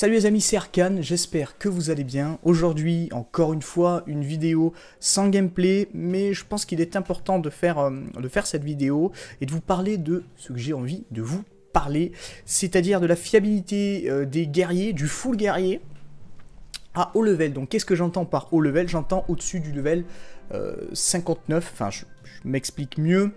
Salut les amis, c'est j'espère que vous allez bien. Aujourd'hui, encore une fois, une vidéo sans gameplay, mais je pense qu'il est important de faire, euh, de faire cette vidéo et de vous parler de ce que j'ai envie de vous parler, c'est-à-dire de la fiabilité euh, des guerriers, du full guerrier, à haut level. Donc qu'est-ce que j'entends par haut level J'entends au-dessus du level 59, euh, enfin je m'explique mieux.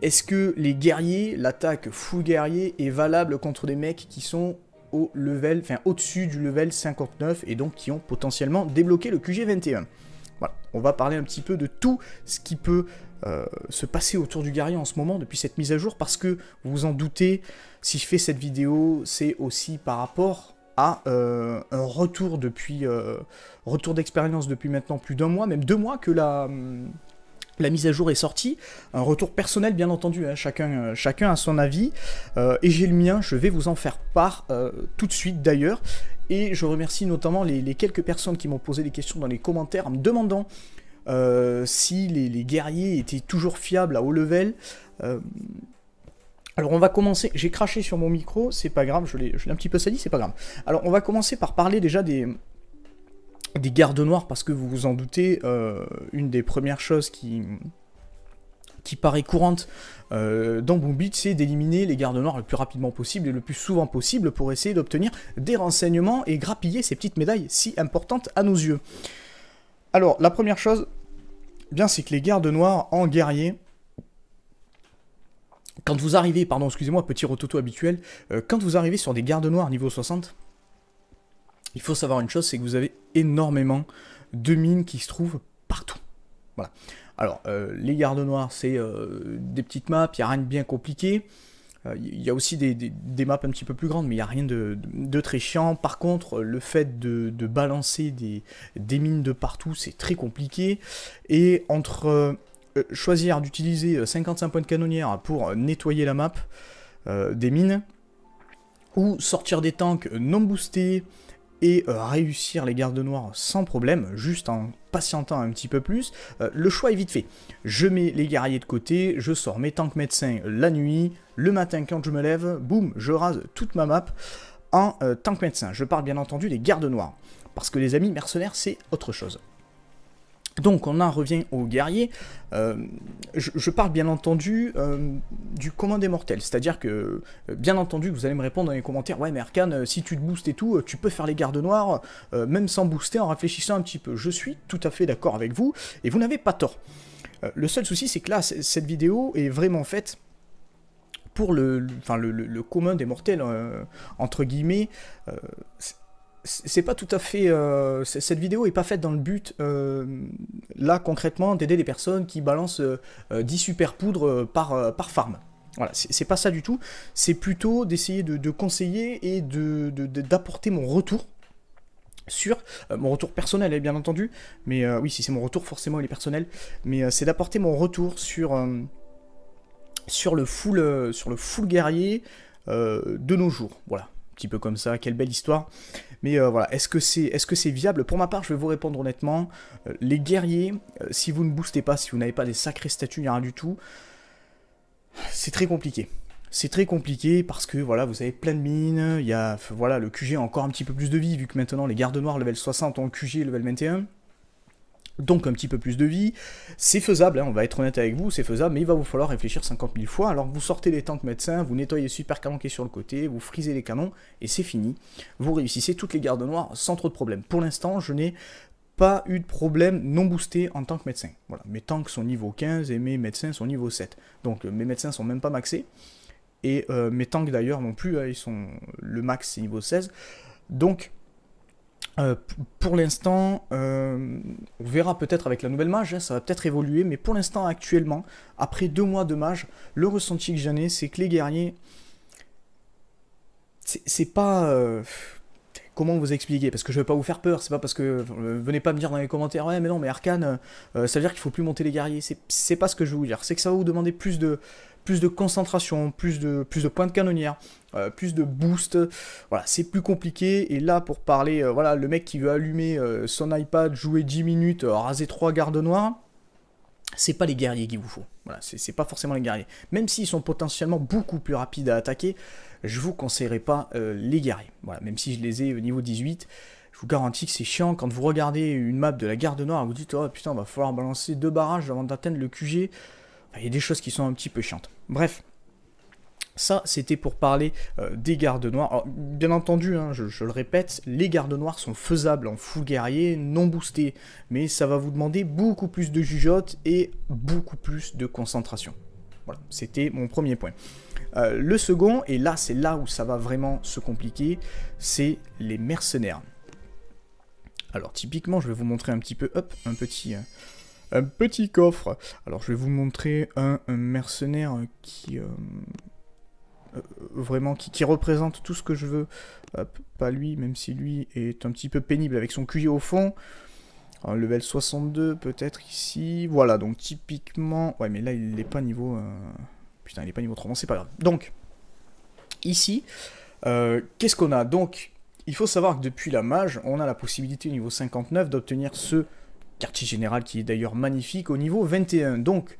Est-ce que les guerriers, l'attaque full guerrier est valable contre des mecs qui sont au level, enfin au-dessus du level 59 et donc qui ont potentiellement débloqué le QG 21. Voilà, on va parler un petit peu de tout ce qui peut euh, se passer autour du guerrier en ce moment depuis cette mise à jour parce que vous vous en doutez, si je fais cette vidéo, c'est aussi par rapport à euh, un retour depuis euh, retour d'expérience depuis maintenant plus d'un mois, même deux mois que la hum, la mise à jour est sortie, un retour personnel bien entendu, hein. chacun, euh, chacun a son avis, euh, et j'ai le mien, je vais vous en faire part euh, tout de suite d'ailleurs, et je remercie notamment les, quelques personnes qui m'ont posé des questions dans les commentaires en me demandant si les, les, guerriers étaient toujours fiables à haut level. alors on va commencer, j'ai craché sur mon micro, c'est pas grave, je l'ai un petit peu sali, c'est pas grave. Alors on va commencer par parler déjà des, des gardes noirs parce que vous vous en doutez, euh, une des premières choses qui, qui paraît courante euh, dans Boom c'est d'éliminer les gardes noirs le plus rapidement possible et le plus souvent possible pour essayer d'obtenir des renseignements et grappiller ces petites médailles si importantes à nos yeux. Alors, la première chose, eh bien c'est que les gardes noirs en guerrier, quand vous arrivez, pardon, excusez-moi, petit rototo habituel, euh, quand vous arrivez sur des gardes noirs niveau 60, il faut savoir une chose, c'est que vous avez énormément de mines qui se trouvent partout. Voilà. Alors, euh, les gardes noirs, c'est euh, des petites maps, il n'y a rien de bien compliqué. Il euh, y a aussi des, maps un petit peu plus grandes, mais il n'y a rien de, très chiant. Par contre, le fait de, balancer des, mines de partout, c'est très compliqué. Et entre choisir d'utiliser 55 points de canonnière pour nettoyer la map des mines, ou sortir des tanks non boostés, et euh, réussir les gardes noirs sans problème, juste en patientant un petit peu plus, euh, le choix est vite fait. Je mets les guerriers de côté, je sors mes tanks médecins la nuit, le matin quand je me lève, boum, je rase toute ma map en tant euh, tank médecin. Je parle bien entendu des gardes noirs, parce que les amis mercenaires c'est autre chose. Donc on en revient aux guerriers. Euh, je, parle bien entendu euh, du commun des mortels, c'est-à-dire que euh, bien entendu vous allez me répondre dans les commentaires, ouais mais Arcane, si tu te boostes et tout, tu peux faire les gardes noirs, même sans booster, en réfléchissant un petit peu. Je suis tout à fait d'accord avec vous, et vous n'avez pas tort. le seul souci c'est que là, cette vidéo est vraiment faite pour le, le commun des mortels, entre guillemets c'est pas tout à fait. Euh, cette vidéo est pas faite dans le but, euh, là concrètement, d'aider les personnes qui balancent 10 euh, super poudres par, par farm. Voilà, c'est pas ça du tout. C'est plutôt d'essayer de, conseiller et d'apporter de, mon retour sur mon retour personnel hein, bien entendu mais oui si c'est mon retour forcément il est personnel mais c'est d'apporter mon retour sur sur le full sur le full guerrier de nos jours voilà petit peu comme ça, quelle belle histoire. Mais euh, voilà, est-ce que c'est est -ce c'est viable Pour ma part, je vais vous répondre honnêtement. Euh, les guerriers, euh, si vous ne boostez pas, si vous n'avez pas des sacrés statues, il a rien du tout, c'est très compliqué. C'est très compliqué parce que voilà, vous avez plein de mines, il y a, voilà, le QG a encore un petit peu plus de vie vu que maintenant les gardes noirs level 60 ont le QG level 21 donc un petit peu plus de vie. C'est faisable, hein, on va être honnête avec vous, c'est faisable, mais il va vous falloir réfléchir 50 000 fois. Alors vous sortez les tanks médecins, vous nettoyez super canon qui sur le côté, vous frisez les canons, et c'est fini. Vous réussissez toutes les gardes noires sans trop de problèmes. Pour l'instant, je n'ai pas eu de problème non boosté en tant que médecin. Voilà, mes tanks sont niveau 15 et mes médecins sont niveau 7. Donc euh, mes médecins sont même pas maxés. Et euh, mes tanks d'ailleurs non plus, hein, ils sont le max niveau 16. Donc euh, pour l'instant, euh, on verra peut-être avec la nouvelle mage, hein, ça va peut-être évoluer, mais pour l'instant, actuellement, après deux mois de mage, le ressenti que j'en ai, c'est que les guerriers, c'est pas... Euh, comment vous expliquer Parce que je ne vais pas vous faire peur, c'est pas parce que euh, venez pas me dire dans les commentaires ouais mais non mais Arcane euh, ça veut dire qu'il faut plus monter les guerriers, c'est pas ce que je veux vous dire, c'est que ça va vous demander plus de plus de concentration, plus de plus de points de canonnière, euh, plus de boost. Voilà, c'est plus compliqué et là pour parler voilà, le mec qui veut allumer son iPad, jouer 10 minutes, raser 3 gardes noirs, c'est pas les guerriers qu'il vous faut. Voilà, c'est pas forcément les guerriers. Même s'ils sont potentiellement beaucoup plus rapides à attaquer, je vous conseillerais pas euh, les guerriers. Voilà, même si je les ai au niveau 18, je vous garantis que c'est chiant quand vous regardez une map de la garde noire vous dites oh putain va falloir balancer deux barrages avant d'atteindre le QG. Il y a des choses qui sont un petit peu chiantes. Bref. Ça, c'était pour parler euh, des gardes noirs. bien entendu, hein, je, le répète, les gardes noirs sont faisables en fou guerrier, non boosté, mais ça va vous demander beaucoup plus de jugeote et beaucoup plus de concentration. Voilà, c'était mon premier point. Euh, le second, et là c'est là où ça va vraiment se compliquer, c'est les mercenaires. Alors typiquement, je vais vous montrer un petit peu, hop, un petit, euh, un petit coffre. Alors je vais vous montrer un, mercenaire qui... Euh, vraiment qui, représente tout ce que je veux. pas lui, même si lui est un petit peu pénible avec son QI au fond. level 62 peut-être ici. Voilà, donc typiquement... Ouais, mais là, il n'est pas niveau... Putain, il n'est pas niveau 3, c'est pas grave. Donc, ici, euh, qu'est-ce qu'on a Donc, il faut savoir que depuis la mage, on a la possibilité au niveau 59 d'obtenir ce quartier général qui est d'ailleurs magnifique au niveau 21. Donc,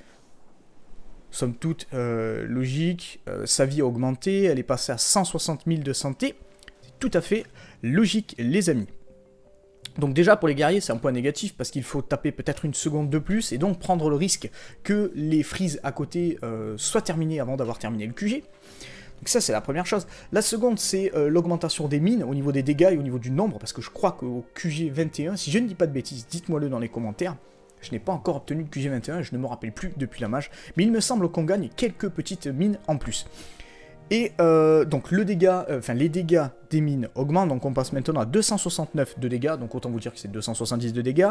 somme toute euh, logique, euh, sa vie a augmenté, elle est passée à 160 000 de santé. C'est tout à fait logique, les amis. Donc déjà pour les guerriers c'est un point négatif parce qu'il faut taper peut-être une seconde de plus et donc prendre le risque que les frises à côté euh, soient terminées avant d'avoir terminé le QG. Donc ça c'est la première chose. La seconde c'est euh, l'augmentation des mines au niveau des dégâts et au niveau du nombre parce que je crois qu'au QG 21, si je ne dis pas de bêtises, dites-moi le dans les commentaires, je n'ai pas encore obtenu le QG 21 et je ne me rappelle plus depuis la mage, mais il me semble qu'on gagne quelques petites mines en plus. Et euh, donc le dégât, euh, enfin les dégâts des mines augmentent, donc on passe maintenant à 269 de dégâts, donc autant vous dire que c'est 270 de dégâts.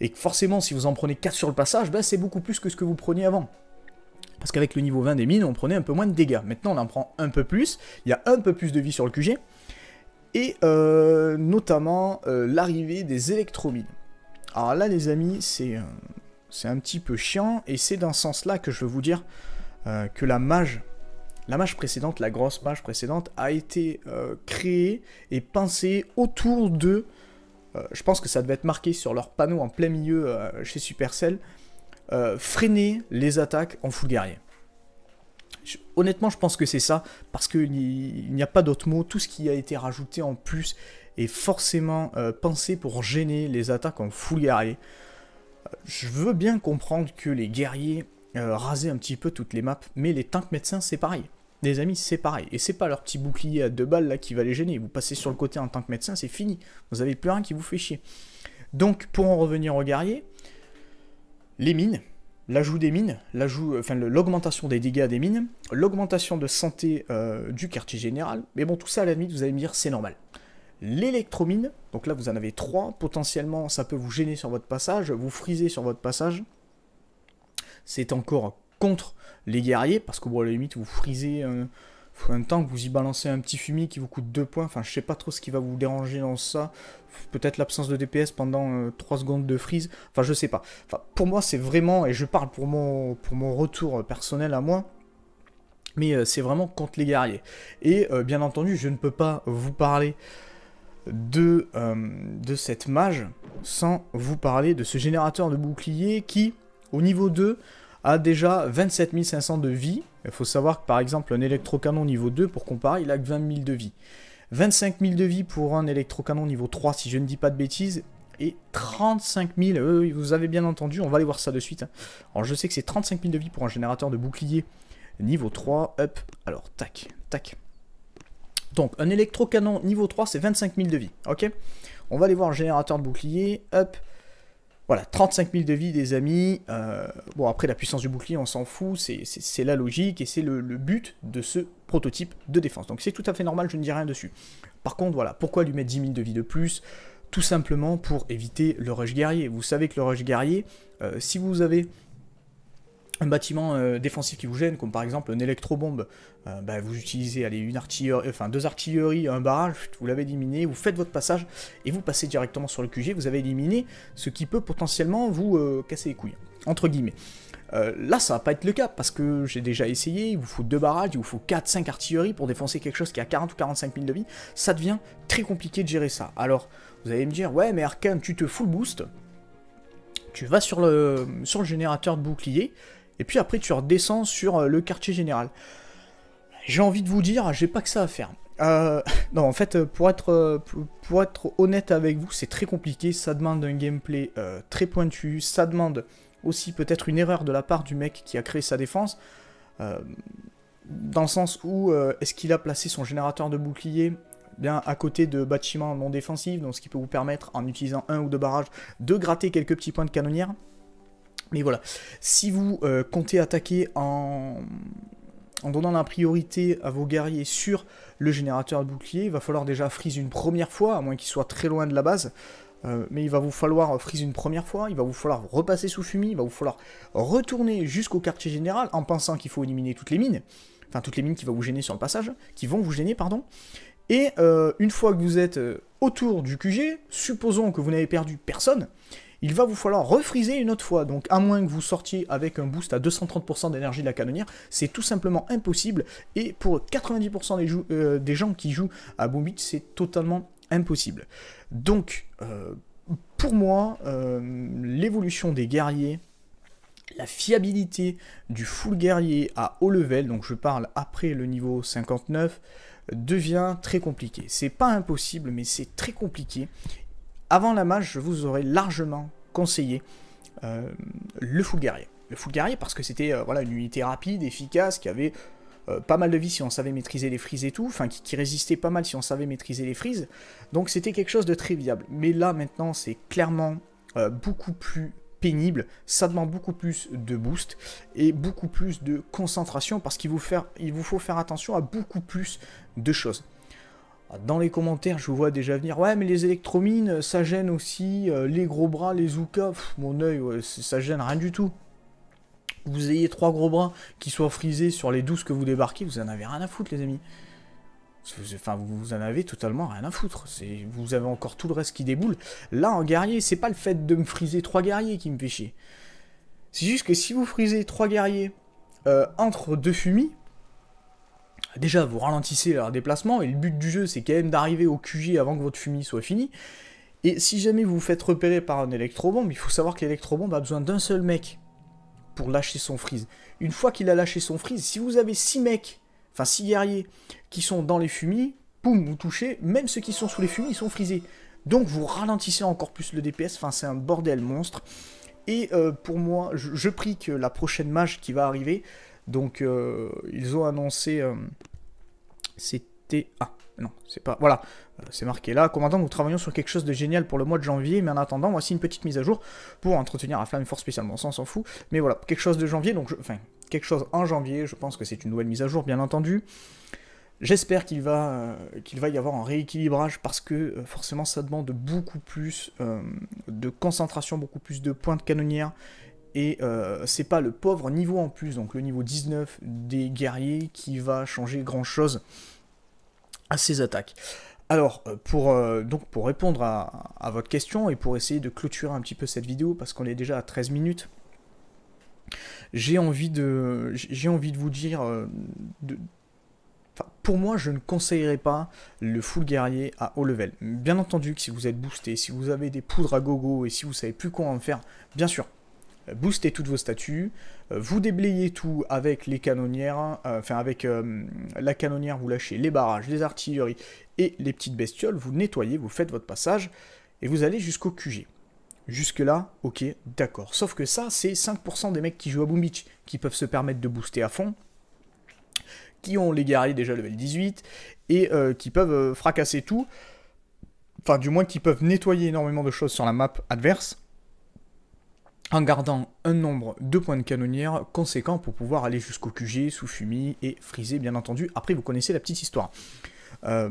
Et forcément, si vous en prenez 4 sur le passage, ben, c'est beaucoup plus que ce que vous preniez avant. Parce qu'avec le niveau 20 des mines, on prenait un peu moins de dégâts. Maintenant, on en prend un peu plus, il y a un peu plus de vie sur le QG. Et euh, notamment l'arrivée des électromines. Alors là, les amis, c'est un petit peu chiant, et c'est dans ce sens-là que je veux vous dire que la mage la précédente, la grosse mage précédente, a été euh, créée et pensée autour de... Euh, je pense que ça devait être marqué sur leur panneau en plein milieu euh, chez Supercell. freiner les attaques en full guerrier. honnêtement, je pense que c'est ça, parce qu'il n'y a pas d'autre mot. Tout ce qui a été rajouté en plus est forcément pensé pour gêner les attaques en full guerrier. Je veux bien comprendre que les guerriers rasaient un petit peu toutes les maps, mais les tanks médecins c'est pareil. Les amis, c'est pareil. Et c'est pas leur petit bouclier à deux balles là qui va les gêner. Vous passez sur le côté en tant que médecin, c'est fini. Vous avez plus rien qui vous fait chier. Donc, pour en revenir au guerrier, les mines, l'ajout des mines, euh, enfin, l'augmentation des dégâts des mines, l'augmentation de santé euh, du quartier général. Mais bon, tout ça, à la limite, vous allez me dire, c'est normal. L'électromine, donc là, vous en avez trois. Potentiellement, ça peut vous gêner sur votre passage, vous friser sur votre passage. C'est encore contre les guerriers, parce qu'au bout à la limite, vous frisez un, euh, temps tank, vous y balancez un petit fumier qui vous coûte 2 points, enfin je sais pas trop ce qui va vous déranger dans ça, peut-être l'absence de DPS pendant 3 euh, secondes de freeze, enfin je sais pas. pour moi c'est vraiment, et je parle pour mon, pour mon retour euh, personnel à moi, mais c'est vraiment contre les guerriers. Et bien entendu, je ne peux pas vous parler de, de cette mage sans vous parler de ce générateur de bouclier qui, au niveau 2, a déjà 27 500 de vie. Il faut savoir que par exemple un électrocanon niveau 2, pour comparer, il a que 20 000 de vie. 25 000 de vie pour un électrocanon niveau 3, si je ne dis pas de bêtises, et 35 000, euh, vous avez bien entendu, on va aller voir ça de suite. Hein. Alors je sais que c'est 35 000 de vie pour un générateur de bouclier niveau 3, up, alors tac, tac. Donc un électrocanon niveau 3, c'est 25 000 de vie, ok On va aller voir le générateur de bouclier, up, voilà, 35 000 de vie, des amis. Euh, bon, après, la puissance du bouclier, on s'en fout. C'est la logique et c'est le, but de ce prototype de défense. Donc, c'est tout à fait normal, je ne dis rien dessus. Par contre, voilà, pourquoi lui mettre 10 000 de vie de plus Tout simplement pour éviter le rush guerrier. Vous savez que le rush guerrier, euh, si vous avez un bâtiment euh, défensif qui vous gêne, comme par exemple une électro-bombe, euh, ben, vous utilisez allez, une artillerie, enfin deux artilleries, un barrage, vous l'avez éliminé, vous faites votre passage et vous passez directement sur le QG, vous avez éliminé ce qui peut potentiellement vous euh, casser les couilles, entre guillemets. là, ça va pas être le cas parce que j'ai déjà essayé. Il vous faut deux barrages, il vous faut 4-5 artilleries pour défoncer quelque chose qui a 40 ou 45 000 de vie. Ça devient très compliqué de gérer ça. Alors, vous allez me dire, ouais, mais Arkane, tu te full boost, tu vas sur le, sur le générateur de bouclier, et puis après, tu redescends sur euh, le quartier général. J'ai envie de vous dire, j'ai pas que ça à faire. Euh, non, en fait, euh, pour être, pour être honnête avec vous, c'est très compliqué. Ça demande un gameplay très pointu. Ça demande aussi peut-être une erreur de la part du mec qui a créé sa défense. dans le sens où est-ce qu'il a placé son générateur de bouclier bien à côté de bâtiments non défensifs, donc ce qui peut vous permettre, en utilisant un ou deux barrages, de gratter quelques petits points de canonnière. Mais voilà, si vous euh, comptez attaquer en... donnant la priorité à vos guerriers sur le générateur de bouclier, il va falloir déjà freeze une première fois, à moins qu'il soit très loin de la base. Euh, mais il va vous falloir freeze une première fois, il va vous falloir repasser sous fumée, il va vous falloir retourner jusqu'au quartier général en pensant qu'il faut éliminer toutes les mines, enfin toutes les mines qui vont vous gêner sur le passage, qui vont vous gêner, pardon. Et euh, une fois que vous êtes autour du QG, supposons que vous n'avez perdu personne, il va vous falloir refriser une autre fois. Donc à moins que vous sortiez avec un boost à 230% d'énergie de la canonnière, c'est tout simplement impossible. Et pour 90% euh, des, gens qui jouent à Boom c'est totalement impossible. Donc euh, pour moi, euh, l'évolution des guerriers la fiabilité du full guerrier à haut level, donc je parle après le niveau 59, devient très compliqué. C'est pas impossible, mais c'est très compliqué avant la match, je vous aurais largement conseillé euh, le full guerrier. Le full guerrier parce que c'était euh, voilà, une unité rapide, efficace, qui avait euh, pas mal de vie si on savait maîtriser les frises et tout, enfin qui, résistait pas mal si on savait maîtriser les frises. Donc c'était quelque chose de très viable. Mais là maintenant c'est clairement beaucoup plus pénible, ça demande beaucoup plus de boost et beaucoup plus de concentration parce qu'il vous faut faire attention à beaucoup plus de choses. Ah, dans les commentaires, je vois déjà venir, ouais, mais les électromines, ça gêne aussi, euh, les gros bras, les zoukas, mon œil, ça gêne rien du tout. Vous ayez trois gros bras qui soient frisés sur les douze que vous débarquez, vous en avez rien à foutre, les amis. Enfin, vous en avez totalement rien à foutre. Vous avez encore tout le reste qui déboule. Là, en guerrier, c'est pas le fait de me friser trois guerriers qui me fait chier. C'est juste que si vous frisez trois guerriers euh, entre deux fumis, déjà vous ralentissez leur déplacement, et le but du jeu c'est quand même d'arriver au QG avant que votre fumier soit fini. Et si jamais vous vous faites repérer par un électro-bombe, il faut savoir que l'électro-bombe a besoin d'un seul mec pour lâcher son frise. Une fois qu'il a lâché son freeze, si vous avez 6 mecs, enfin 6 guerriers, qui sont dans les fumis, poum, vous touchez, même ceux qui sont sous les fumis, sont frisés. Donc vous ralentissez encore plus le DPS, enfin c'est un bordel monstre. Et euh, pour moi, je, je, prie que la prochaine mage qui va arriver, donc euh, ils ont annoncé... Euh, c'était... Ah, non, c'est pas... Voilà, euh, c'est marqué là. Commandant, nous travaillons sur quelque chose de génial pour le mois de janvier, mais en attendant, voici une petite mise à jour pour entretenir la flamme force spécialement, ça on s'en fout. Mais voilà, quelque chose de janvier, donc Enfin, quelque chose en janvier, je pense que c'est une nouvelle mise à jour, bien entendu. J'espère qu'il va, qu'il va y avoir un rééquilibrage parce que forcément ça demande beaucoup plus de concentration, beaucoup plus de points de canonnière. Et euh, c'est pas le pauvre niveau en plus, donc le niveau 19 des guerriers, qui va changer grand chose à ses attaques. Alors, euh, pour, euh, donc pour répondre à, votre question et pour essayer de clôturer un petit peu cette vidéo, parce qu'on est déjà à 13 minutes, j'ai envie, de, envie de vous dire, pour moi, je ne conseillerais pas le full guerrier à haut level. Bien entendu que si vous êtes boosté, si vous avez des poudres à gogo et si vous savez plus quoi en faire, bien sûr, booster toutes vos statues, euh, vous déblayez tout avec les canonnières, euh, enfin avec euh, la canonnière, vous lâchez les barrages, les artilleries et les petites bestioles, vous nettoyez, vous faites votre passage, et vous allez jusqu'au QG. Jusque-là, ok, d'accord. Sauf que ça, c'est 5% des mecs qui jouent à Boom Beach qui peuvent se permettre de booster à fond, qui ont les guerriers déjà level 18, et qui peuvent fracasser tout, enfin du moins qui peuvent nettoyer énormément de choses sur la map adverse, en gardant un nombre de points de canonnière conséquent pour pouvoir aller jusqu'au QG, sous fumée et friser bien entendu. Après vous connaissez la petite histoire. Euh,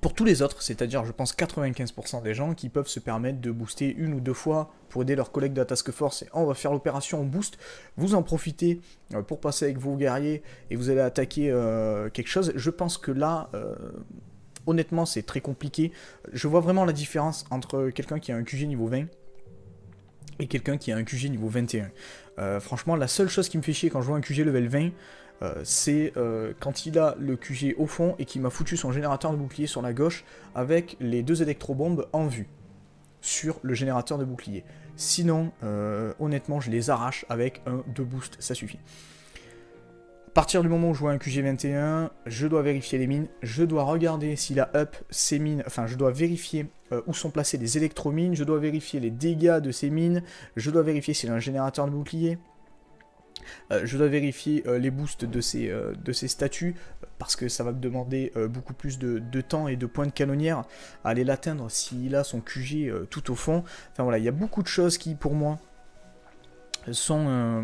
pour tous les autres, c'est-à-dire je pense 95% des gens qui peuvent se permettre de booster une ou deux fois pour aider leurs collègues de la task force et on va faire l'opération boost, vous en profitez euh, pour passer avec vos guerriers et vous allez attaquer euh, quelque chose, je pense que là... honnêtement, c'est très compliqué. Je vois vraiment la différence entre quelqu'un qui a un QG niveau 20 et quelqu'un qui a un QG niveau 21. Euh, franchement, la seule chose qui me fait chier quand je vois un QG level 20, euh, c'est euh, quand il a le QG au fond et qu'il m'a foutu son générateur de bouclier sur la gauche avec les deux électrobombes en vue sur le générateur de bouclier. Sinon, honnêtement, je les arrache avec un 2 boost, ça suffit partir du moment où je vois un QG21, je dois vérifier les mines, je dois regarder s'il a up ses mines, enfin je dois vérifier euh, où sont placées les électromines, je dois vérifier les dégâts de ces mines, je dois vérifier s'il a un générateur de bouclier, euh, je dois vérifier euh, les boosts de ces, de ces statuts parce que ça va me demander beaucoup plus de, de, temps et de points de canonnière à aller l'atteindre s'il a son QG tout au fond. Enfin voilà, il y a beaucoup de choses qui pour moi sont, euh,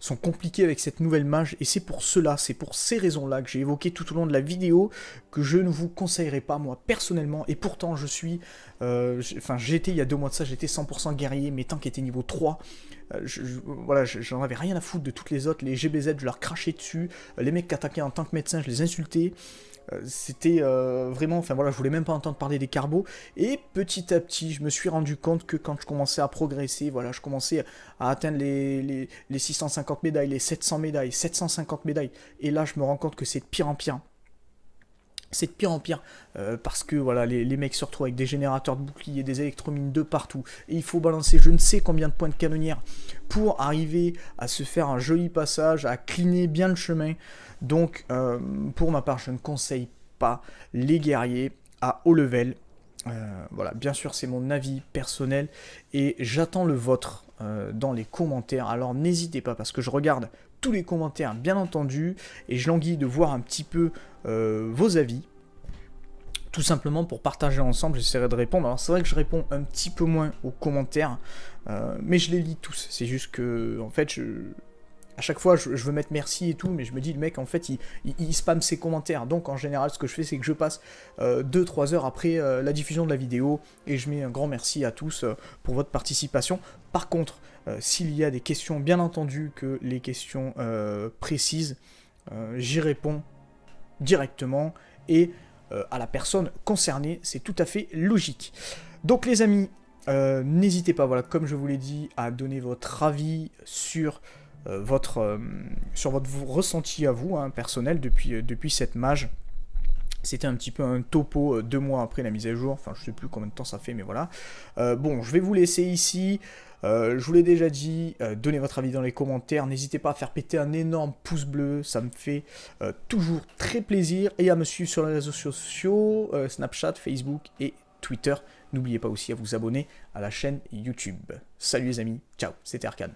sont compliqués avec cette nouvelle mage, et c'est pour cela, c'est pour ces raisons-là que j'ai évoqué tout au long de la vidéo, que je ne vous conseillerais pas moi personnellement, et pourtant je suis, euh, enfin j'étais il y a deux mois de ça, j'étais 100% guerrier, mes tanks étaient niveau 3, euh, je, voilà, j'en avais rien à foutre de toutes les autres, les GBZ je leur crachais dessus, les mecs qui attaquaient tant que médecin je les insultais, euh, c'était euh, vraiment, enfin voilà, je voulais même pas entendre parler des carbos. Et petit à petit, je me suis rendu compte que quand je commençais à progresser, voilà, je commençais à atteindre les, les 650 médailles, les 700 médailles, 750 médailles. Et là, je me rends compte que c'est de pire en pire c'est de pire en pire euh, parce que voilà les, mecs se retrouvent avec des générateurs de boucliers, des électromines de partout et il faut balancer je ne sais combien de points de canonnière pour arriver à se faire un joli passage, à cliner bien le chemin. Donc euh, pour ma part je ne conseille pas les guerriers à haut level. Euh, voilà, bien sûr c'est mon avis personnel et j'attends le vôtre dans les commentaires. Alors n'hésitez pas parce que je regarde les commentaires, bien entendu, et je languis de voir un petit peu euh, vos avis. Tout simplement pour partager ensemble, j'essaierai de répondre. Alors c'est vrai que je réponds un petit peu moins aux commentaires, euh, mais je les lis tous. C'est juste que, en fait, je, à chaque fois, je, veux mettre merci et tout, mais je me dis, le mec, en fait, il, spam ses commentaires. Donc, en général, ce que je fais, c'est que je passe 2-3 euh, heures après euh, la diffusion de la vidéo et je mets un grand merci à tous euh, pour votre participation. Par contre, s'il y a des questions, bien entendu que les questions précises, j'y réponds directement et à la personne concernée. C'est tout à fait logique. Donc, les amis, n'hésitez pas, voilà, comme je vous l'ai dit, à donner votre avis sur euh, votre, euh, sur votre ressenti à vous, hein, personnel, depuis, euh, depuis cette mage. C'était un petit peu un topo deux mois après la mise à jour. Enfin, je ne sais plus combien de temps ça fait, mais voilà. bon, je vais vous laisser ici. je vous l'ai déjà dit, donnez votre avis dans les commentaires. N'hésitez pas à faire péter un énorme pouce bleu. Ça me fait toujours très plaisir. Et à me suivre sur les réseaux sociaux, Snapchat, Facebook et Twitter. N'oubliez pas aussi à vous abonner à la chaîne YouTube. Salut les amis. Ciao, c'était Arkane.